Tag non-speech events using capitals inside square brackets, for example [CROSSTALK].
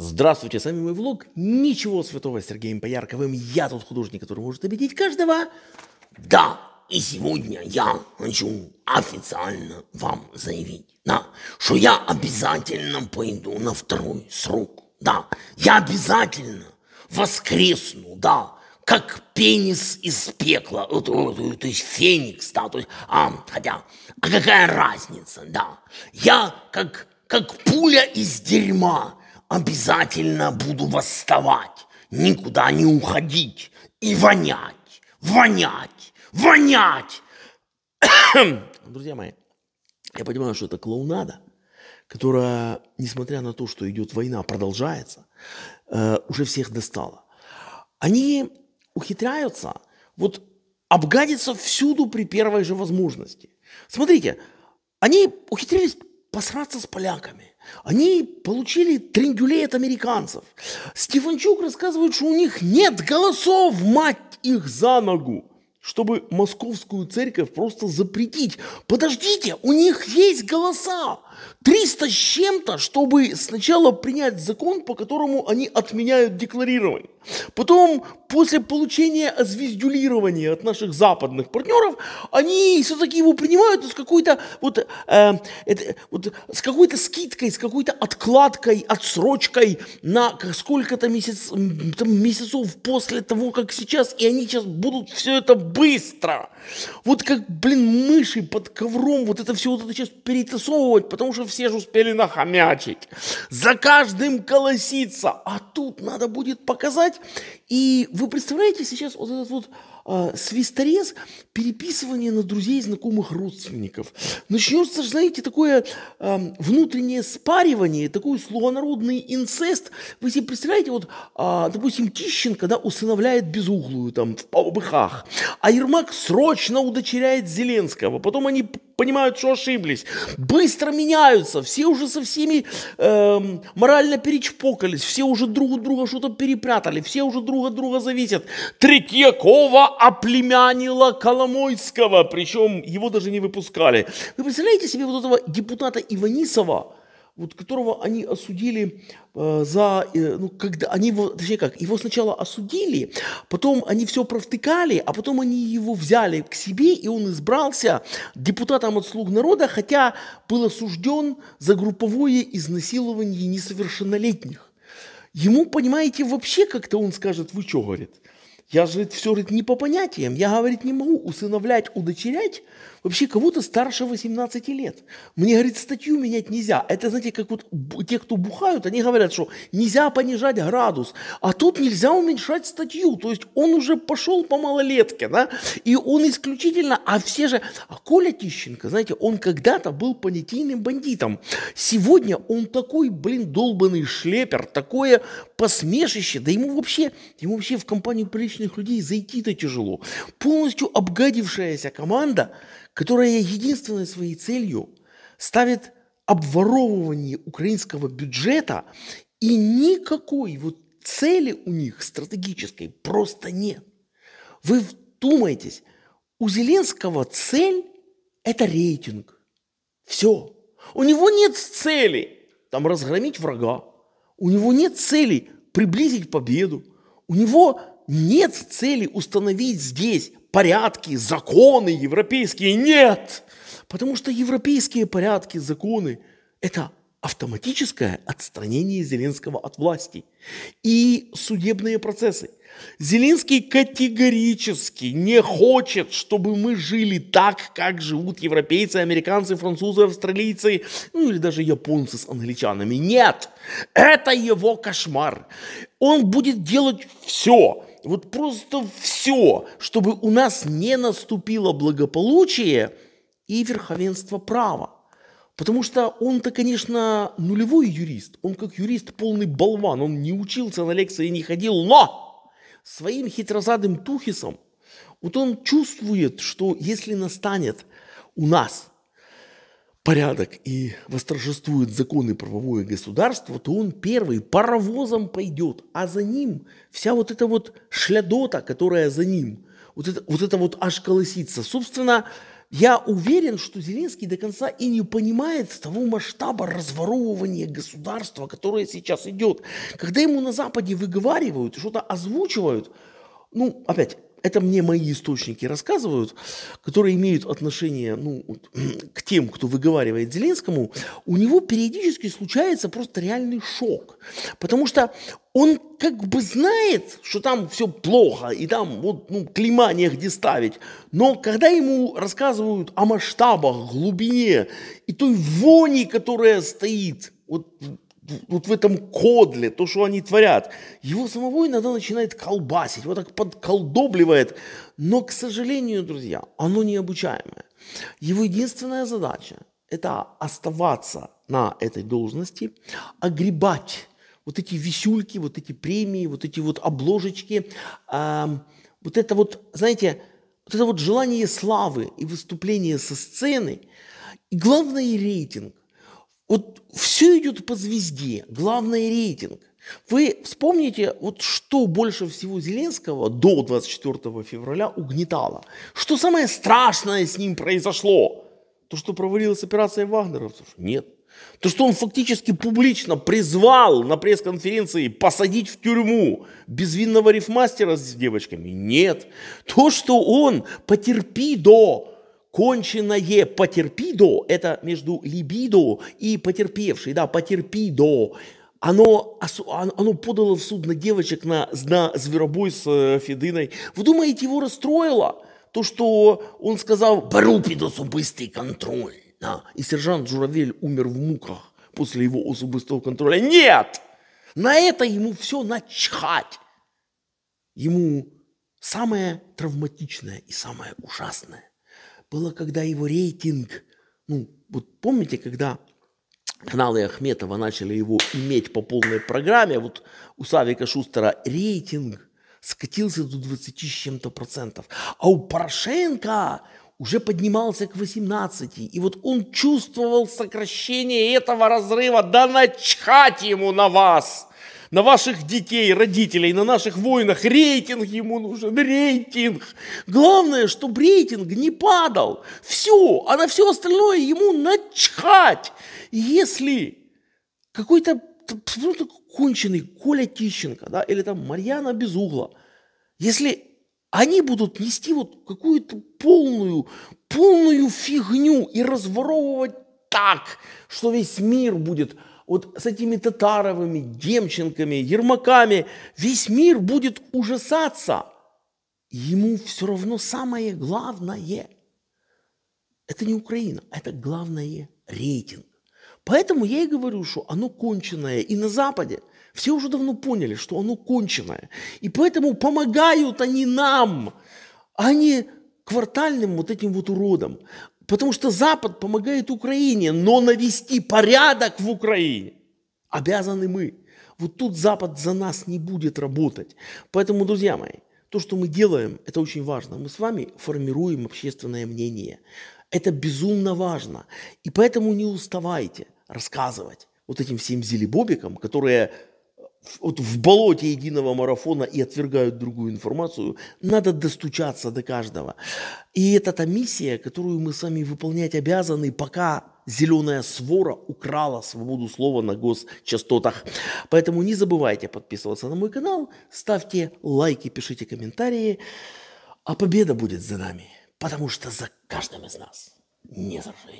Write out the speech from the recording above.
Здравствуйте, с вами мой влог «Ничего святого» с Сергеем Поярковым. Я тот художник, который может обидеть каждого. Да, и сегодня я хочу официально вам заявить, да, что я обязательно пойду на второй срок. Да, я обязательно воскресну, да, как пенис из пекла, э, то, э, то, то есть феникс, да, то есть, а, хотя, а какая разница, да, я как, как пуля из дерьма, обязательно буду восставать, никуда не уходить и вонять, вонять, вонять. [COUGHS] Друзья мои, я понимаю, что это клоунада, которая, несмотря на то, что идет война, продолжается, э, уже всех достала. Они ухитряются вот обгадиться всюду при первой же возможности. Смотрите, они ухитрились посраться с поляками. Они получили трендюлей от американцев. Стефанчук рассказывает, что у них нет голосов, мать их за ногу, чтобы московскую церковь просто запретить. Подождите, у них есть голоса. 300 с чем-то, чтобы сначала принять закон, по которому они отменяют декларирование. Потом, после получения звездюлирования от наших западных партнеров, они все-таки его принимают с какой-то вот, э, это, вот, с какой-то скидкой, с какой-то откладкой, отсрочкой на сколько-то месяц, там, месяцев после того, как сейчас, и они сейчас будут все это быстро. Вот как, блин, мыши под ковром вот это все вот это сейчас перетасовывать, потому что все все же успели нахомячить, за каждым колосится, а тут надо будет показать. И вы представляете сейчас вот этот вот а, свисторез, переписывание на друзей, знакомых, родственников. Начнется, знаете, такое э, внутреннее спаривание, такой слугонародный инцест. Вы себе представляете, вот, э, допустим, Тищенко, да, усыновляет безуглую там в быхах, а Ермак срочно удочеряет Зеленского, потом они понимают, что ошиблись, быстро меняются, все уже со всеми эм, морально перечпокались, все уже друг у друга что-то перепрятали, все уже друг от друга зависят. Третьякова оплемянила Коломойского, причем его даже не выпускали. Вы представляете себе вот этого депутата Иванисова, вот которого они осудили э, за, э, ну, когда они его, точнее как, его сначала осудили, потом они все провтыкали, а потом они его взяли к себе, и он избрался депутатом от слуг народа, хотя был осужден за групповое изнасилование несовершеннолетних. Ему, понимаете, вообще как-то он скажет, вы что, говорит, я же все говорит, не по понятиям. Я, говорить не могу усыновлять, удочерять вообще кого-то старше 18 лет. Мне, говорит, статью менять нельзя. Это, знаете, как вот те, кто бухают, они говорят, что нельзя понижать градус, а тут нельзя уменьшать статью. То есть он уже пошел по малолетке, да, и он исключительно, а все же... А Коля Тищенко, знаете, он когда-то был понятийным бандитом. Сегодня он такой, блин, долбанный шлепер, такое посмешище, да ему вообще, ему вообще в компанию прилично обычных людей зайти-то тяжело. Полностью обгадившаяся команда, которая единственной своей целью ставит обворовывание украинского бюджета, и никакой вот цели у них стратегической просто нет. Вы вдумайтесь, у Зеленского цель – это рейтинг. Все. У него нет цели там разгромить врага. У него нет цели приблизить победу. У него нет цели установить здесь порядки, законы европейские. Нет! Потому что европейские порядки, законы – это автоматическое отстранение Зеленского от власти и судебные процессы. Зеленский категорически не хочет, чтобы мы жили так, как живут европейцы, американцы, французы, австралийцы, ну или даже японцы с англичанами. Нет, это его кошмар. Он будет делать все, вот просто все, чтобы у нас не наступило благополучие и верховенство права. Потому что он-то, конечно, нулевой юрист. Он как юрист полный болван. Он не учился на лекции, не ходил. Но своим хитрозадым тухисом вот он чувствует, что если настанет у нас порядок и восторжествуют законы правовое государство, то он первый паровозом пойдет, а за ним вся вот эта вот шлядота, которая за ним, вот это вот, это вот аж колосится. Собственно, я уверен, что Зеленский до конца и не понимает того масштаба разворовывания государства, которое сейчас идет. Когда ему на Западе выговаривают, что-то озвучивают, ну, опять, это мне мои источники рассказывают, которые имеют отношение ну, [CLEARS THROAT] к тем, кто выговаривает Зеленскому, у него периодически случается просто реальный шок. Потому что он как бы знает, что там все плохо, и там вот ну, клима негде ставить. Но когда ему рассказывают о масштабах, глубине и той вони, которая стоит вот вот в этом кодле, то, что они творят. Его самого иногда начинает колбасить, вот так подколдобливает. Но, к сожалению, друзья, оно необучаемое. Его единственная задача – это оставаться на этой должности, огребать вот эти висюльки, вот эти премии, вот эти вот обложечки, эм, вот это вот, знаете, вот это вот желание славы и выступление со сцены, и главное рейтинг – вот все идет по звезде, главный рейтинг. Вы вспомните, вот что больше всего Зеленского до 24 февраля угнетало. Что самое страшное с ним произошло? То, что провалилась операция вагнеровцев? Нет. То, что он фактически публично призвал на пресс-конференции посадить в тюрьму безвинного рифмастера с девочками? Нет. То, что он потерпи до конченное потерпидо, это между либидо и потерпевший, да, потерпидо, оно, оно подало в суд на девочек, на, на зверобой с э, Федыной. Вы думаете, его расстроило то, что он сказал «Барупидос быстрый контроль», да, и сержант Журавель умер в муках после его особыстого контроля? Нет! На это ему все начхать. Ему самое травматичное и самое ужасное было, когда его рейтинг, ну, вот помните, когда каналы Ахметова начали его иметь по полной программе, вот у Савика Шустера рейтинг скатился до 20 с чем-то процентов, а у Порошенко уже поднимался к 18, и вот он чувствовал сокращение этого разрыва, да начхать ему на вас – на ваших детей, родителей, на наших воинах Рейтинг ему нужен, рейтинг. Главное, чтобы рейтинг не падал. Все, а на все остальное ему начхать. Если какой-то просто конченый Коля Тищенко, да, или там Марьяна Безугла, если они будут нести вот какую-то полную, полную фигню и разворовывать так, что весь мир будет вот с этими Татаровыми, Демченками, Ермаками, весь мир будет ужасаться. Ему все равно самое главное – это не Украина, а это главное – рейтинг. Поэтому я и говорю, что оно конченое. И на Западе все уже давно поняли, что оно конченое. И поэтому помогают они нам, а не квартальным вот этим вот уродам. Потому что Запад помогает Украине, но навести порядок в Украине обязаны мы. Вот тут Запад за нас не будет работать. Поэтому, друзья мои, то, что мы делаем, это очень важно. Мы с вами формируем общественное мнение. Это безумно важно. И поэтому не уставайте рассказывать вот этим всем зелебобикам, которые вот в болоте единого марафона и отвергают другую информацию, надо достучаться до каждого. И это та миссия, которую мы с вами выполнять обязаны, пока зеленая свора украла свободу слова на госчастотах. Поэтому не забывайте подписываться на мой канал, ставьте лайки, пишите комментарии, а победа будет за нами, потому что за каждым из нас не заржавеет.